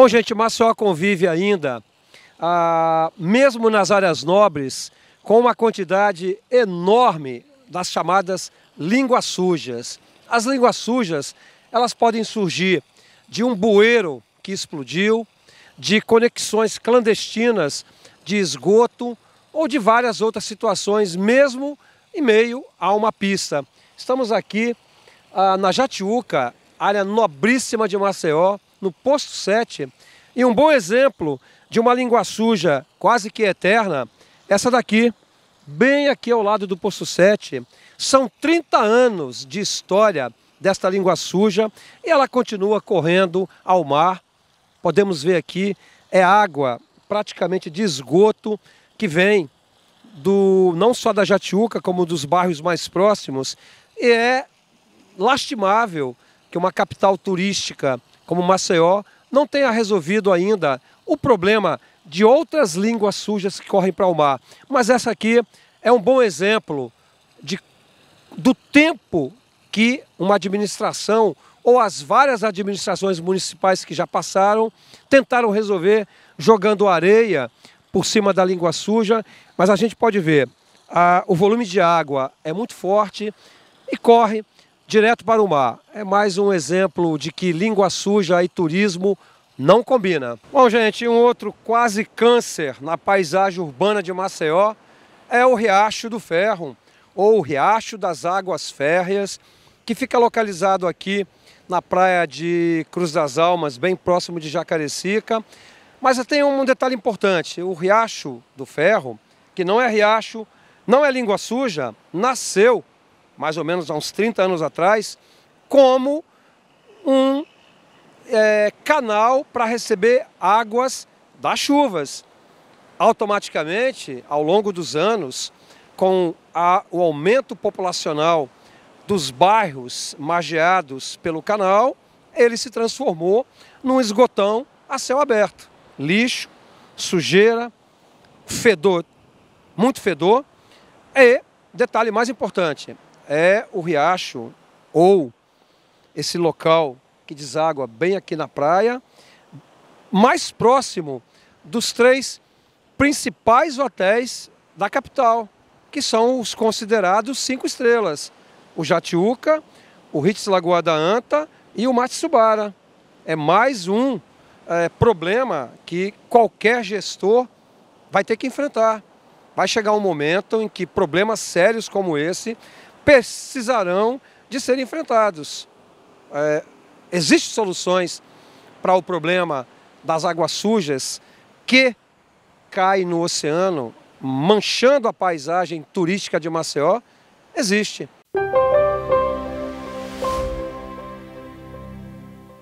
Bom, gente, Maceió convive ainda, ah, mesmo nas áreas nobres, com uma quantidade enorme das chamadas línguas sujas. As línguas sujas, elas podem surgir de um bueiro que explodiu, de conexões clandestinas de esgoto ou de várias outras situações, mesmo em meio a uma pista. Estamos aqui ah, na Jatiuca, área nobríssima de Maceió, no posto 7. E um bom exemplo de uma língua suja quase que eterna, essa daqui, bem aqui ao lado do posto 7. São 30 anos de história desta língua suja e ela continua correndo ao mar. Podemos ver aqui, é água praticamente de esgoto que vem do não só da Jatiuca, como dos bairros mais próximos, e é lastimável que uma capital turística como Maceió, não tenha resolvido ainda o problema de outras línguas sujas que correm para o mar. Mas essa aqui é um bom exemplo de, do tempo que uma administração ou as várias administrações municipais que já passaram tentaram resolver jogando areia por cima da língua suja, mas a gente pode ver, a, o volume de água é muito forte e corre direto para o mar. É mais um exemplo de que língua suja e turismo não combina. Bom, gente, um outro quase câncer na paisagem urbana de Maceió é o Riacho do Ferro, ou Riacho das Águas Férreas, que fica localizado aqui na praia de Cruz das Almas, bem próximo de Jacarecica. Mas tem um detalhe importante, o Riacho do Ferro, que não é riacho, não é língua suja, nasceu mais ou menos há uns 30 anos atrás, como um é, canal para receber águas das chuvas. Automaticamente, ao longo dos anos, com a, o aumento populacional dos bairros margeados pelo canal, ele se transformou num esgotão a céu aberto. Lixo, sujeira, fedor, muito fedor. E, detalhe mais importante, é o riacho ou esse local que deságua bem aqui na praia, mais próximo dos três principais hotéis da capital, que são os considerados cinco estrelas: o Jatiuca, o Ritz Lagoa da Anta e o Matsubara. É mais um é, problema que qualquer gestor vai ter que enfrentar. Vai chegar um momento em que problemas sérios como esse precisarão de ser enfrentados. É, Existem soluções para o problema das águas sujas que cai no oceano, manchando a paisagem turística de Maceió? Existe.